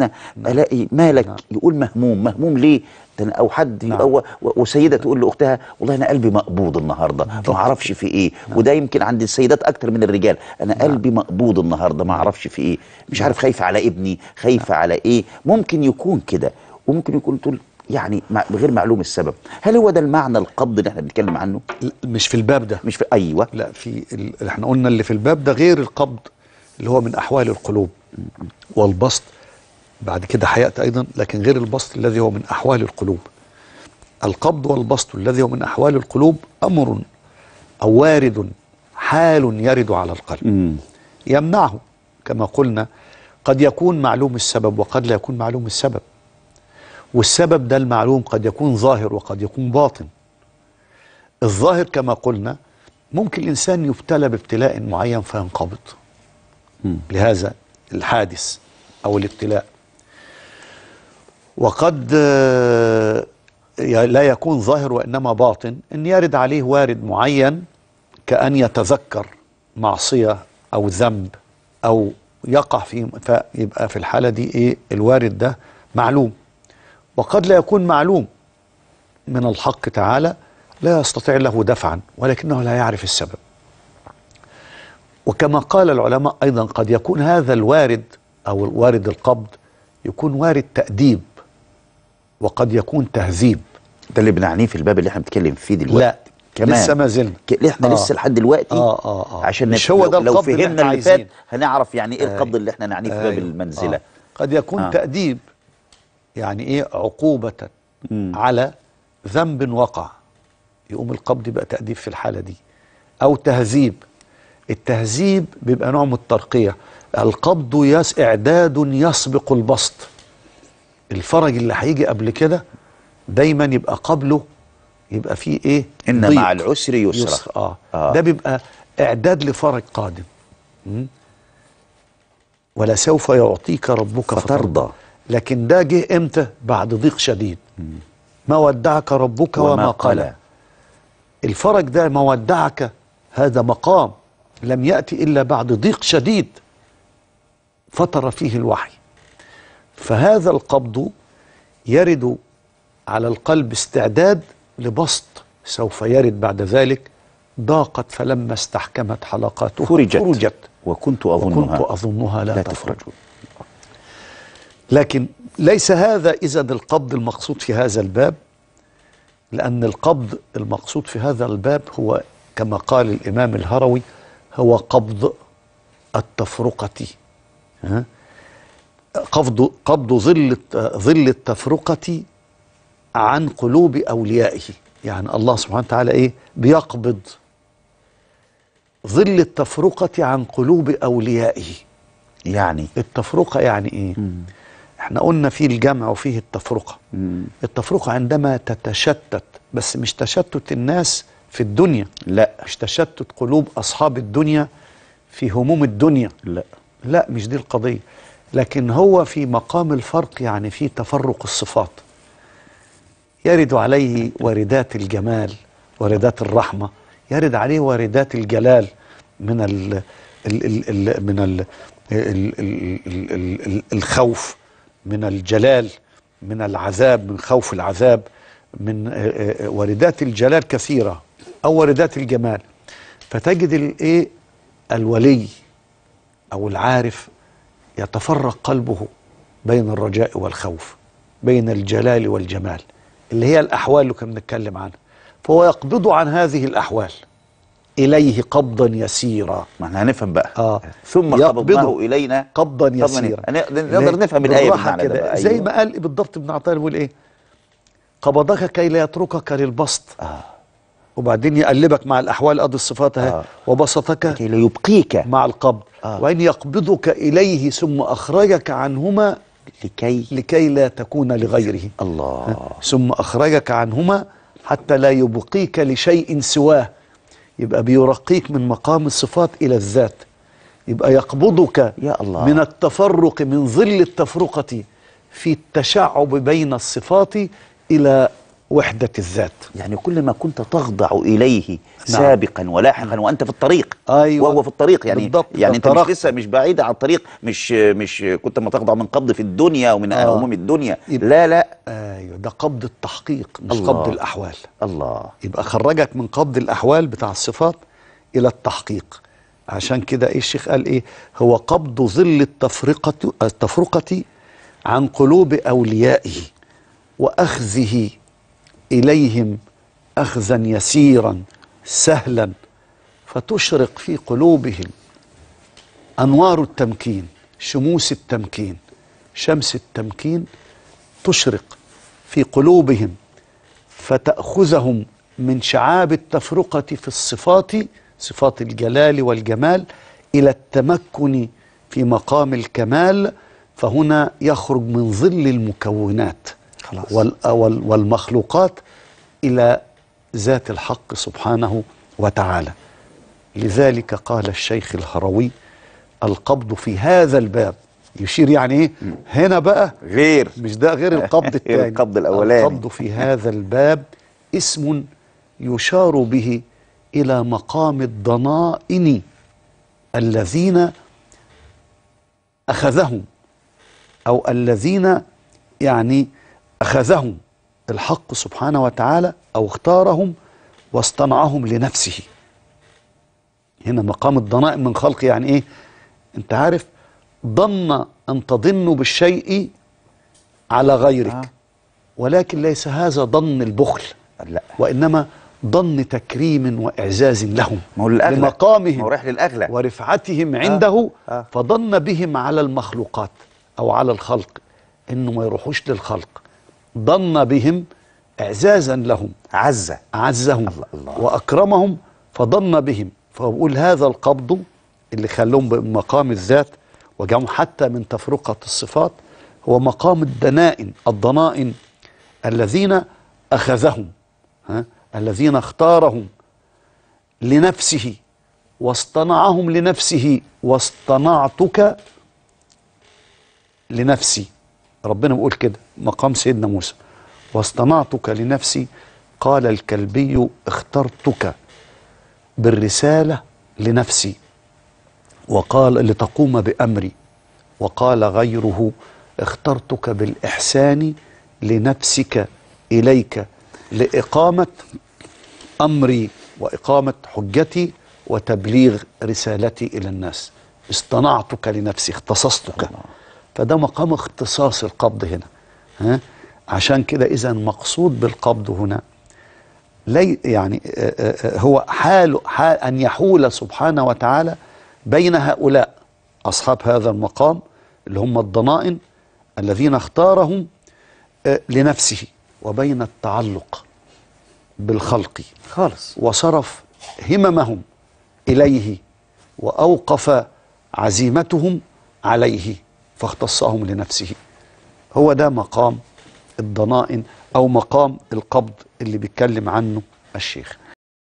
نعم. الاقي مالك نعم. يقول مهموم مهموم ليه او حد نعم. أو وسيده تقول لاختها والله انا قلبي مقبوض النهارده نعم. ما اعرفش في ايه نعم. وده يمكن عند السيدات اكتر من الرجال انا نعم. قلبي مقبوض النهارده ما اعرفش في ايه مش نعم. عارف خايفه على ابني خايفه نعم. على ايه ممكن يكون كده وممكن يكون تقول يعني بغير معلوم السبب هل هو ده المعنى القبض اللي احنا بنتكلم عنه مش في الباب ده مش في ايوه لا في ال... احنا قلنا اللي في الباب ده غير القبض اللي هو من احوال القلوب والبسط بعد كده حيات أيضا لكن غير البسط الذي هو من أحوال القلوب القبض والبسط الذي هو من أحوال القلوب أمر أو وارد حال يرد على القلب يمنعه كما قلنا قد يكون معلوم السبب وقد لا يكون معلوم السبب والسبب ده المعلوم قد يكون ظاهر وقد يكون باطن الظاهر كما قلنا ممكن الإنسان يبتلى بابتلاء معين فينقبض لهذا الحادث أو الابتلاء وقد آه، لا يكون ظاهر وإنما باطن أن يرد عليه وارد معين كأن يتذكر معصية أو ذنب أو يقع في فيبقى في الحالة دي إيه الوارد ده معلوم وقد لا يكون معلوم من الحق تعالى لا يستطيع له دفعا ولكنه لا يعرف السبب وكما قال العلماء أيضا قد يكون هذا الوارد أو الوارد القبض يكون وارد تأديب وقد يكون تهذيب ده اللي بنعنيه في الباب اللي احنا بنتكلم فيه دلوقتي لا كمان لسه ما زلنا احنا آه لسه لحد دلوقتي آه آه آه عشان مش هو ده لو فهمنا اللي فات هنعرف يعني ايه آه. القبض اللي احنا نعنيه في باب أيوه. المنزله آه قد يكون آه تأديب يعني ايه عقوبة على ذنب وقع يقوم القبض يبقى تأديب في الحالة دي أو تهذيب التهذيب بيبقى نوع من الترقية القبض يس إعداد يسبق البسط الفرج اللي هيجي قبل كده دايما يبقى قبله يبقى فيه ايه ان مع العسر يسرا يسر. آه. اه ده بيبقى اعداد لفرج قادم ولسوف يعطيك ربك فترضى لكن ده جه امتى بعد ضيق شديد ما ودعك ربك وما, وما قلى الفرج ده ما ودعك هذا مقام لم يأتي إلا بعد ضيق شديد فتر فيه الوحي فهذا القبض يرد على القلب استعداد لبسط سوف يرد بعد ذلك ضاقت فلما استحكمت حلقاته فرجت, فرجت وكنت أظنها, وكنت أظنها لا, لا تفرج لكن ليس هذا إذا القبض المقصود في هذا الباب لأن القبض المقصود في هذا الباب هو كما قال الإمام الهروي هو قبض التفرقة ها؟ قبض قبض ظل ظل التفرقه عن قلوب اوليائه يعني الله سبحانه وتعالى ايه بيقبض ظل التفرقه عن قلوب اوليائه يعني التفرقه يعني ايه مم. احنا قلنا في الجمع وفيه التفرقه مم. التفرقه عندما تتشتت بس مش تشتت الناس في الدنيا لا مش تشتت قلوب اصحاب الدنيا في هموم الدنيا لا لا مش دي القضيه لكن هو في مقام الفرق يعني في تفرق الصفات يرد عليه واردات الجمال واردات الرحمة يرد عليه واردات الجلال من ال ال ال الـ من الـ ال ال ال ال الخوف من الجلال من العذاب من خوف العذاب من واردات الجلال كثيرة أو واردات الجمال فتجد الايه الولي أو العارف يتفرق قلبه بين الرجاء والخوف بين الجلال والجمال اللي هي الأحوال اللي كنا بنتكلم عنها فهو يقبض عن هذه الأحوال إليه قبضا يسيرا ما احنا هنفهم بقى آه. ثم قبضه إلينا قبضا يسيرا نقدر نفهم الآية كده زي أيوه. ما قال بالضبط ابن عطية يقول إيه قبضك كي لا يتركك للبسط آه. وبعدين يقلبك مع الأحوال أدي الصفات آه. وبسطك كي لا يبقيك مع القبض آه. وأن يقبضك إليه ثم أخرجك عنهما لكي لكي لا تكون لغيره الله ثم أخرجك عنهما حتى لا يبقيك لشيء سواه يبقى بيرقيك من مقام الصفات إلى الذات يبقى يقبضك يا الله. من التفرق من ظل التفرقة في التشعب بين الصفات إلى وحدة الذات يعني كل ما كنت تخضع إليه نعم. سابقا ولاحقا نعم. وأنت في الطريق أيوة وهو في الطريق يعني بالضبط يعني أنت مش لسه مش بعيد عن الطريق مش مش كنت ما تخضع من قبض في الدنيا ومن آه. هموم الدنيا لا لا أيوة ده قبض التحقيق مش الله. قبض الأحوال الله يبقى خرجك من قبض الأحوال بتاع الصفات إلى التحقيق عشان كده إيه الشيخ قال إيه هو قبض ظل التفرقة التفرقة عن قلوب أوليائه وأخذه إليهم أخذا يسيرا سهلا فتشرق في قلوبهم أنوار التمكين شموس التمكين شمس التمكين تشرق في قلوبهم فتأخذهم من شعاب التفرقة في الصفات صفات الجلال والجمال إلى التمكن في مقام الكمال فهنا يخرج من ظل المكونات خلاص. والمخلوقات إلى ذات الحق سبحانه وتعالى لذلك قال الشيخ الهروي القبض في هذا الباب يشير يعني ايه هنا بقى غير مش ده غير القبض الثاني القبض الاولاني القبض في هذا الباب اسم يشار به الى مقام الضنائن الذين اخذهم او الذين يعني أخذهم الحق سبحانه وتعالى أو اختارهم واصطنعهم لنفسه هنا مقام الضنائم من خلق يعني إيه أنت عارف ضن أن تضن بالشيء على غيرك آه. ولكن ليس هذا ضن البخل لا. وإنما ضن تكريم وإعزاز لهم لمقامهم للأغلى ورفعتهم آه. عنده آه. فضن بهم على المخلوقات أو على الخلق إنه ما يروحوش للخلق ضن بهم إعزازا لهم عز عزهم الله الله. وأكرمهم فضن بهم فبقول هذا القبض اللي خلوهم بمقام الذات وجمعهم حتى من تفرقة الصفات هو مقام الدنائن الضنائن الذين أخذهم ها الذين اختارهم لنفسه واصطنعهم لنفسه واصطنعتك لنفسي ربنا بيقول كده مقام سيدنا موسى واصطنعتك لنفسي قال الكلبي اخترتك بالرسالة لنفسي وقال لتقوم بأمري وقال غيره اخترتك بالإحسان لنفسك إليك لإقامة أمري وإقامة حجتي وتبليغ رسالتي إلى الناس اصطنعتك لنفسي اختصصتك الله. فده مقام اختصاص القبض هنا ها؟ عشان كده إذا مقصود بالقبض هنا لي يعني هو حال, حال أن يحول سبحانه وتعالى بين هؤلاء أصحاب هذا المقام اللي هم الضنائن الذين اختارهم لنفسه وبين التعلق بالخلق خالص وصرف هممهم إليه وأوقف عزيمتهم عليه فاختصهم لنفسه هو ده مقام الضنائن أو مقام القبض اللي بيتكلم عنه الشيخ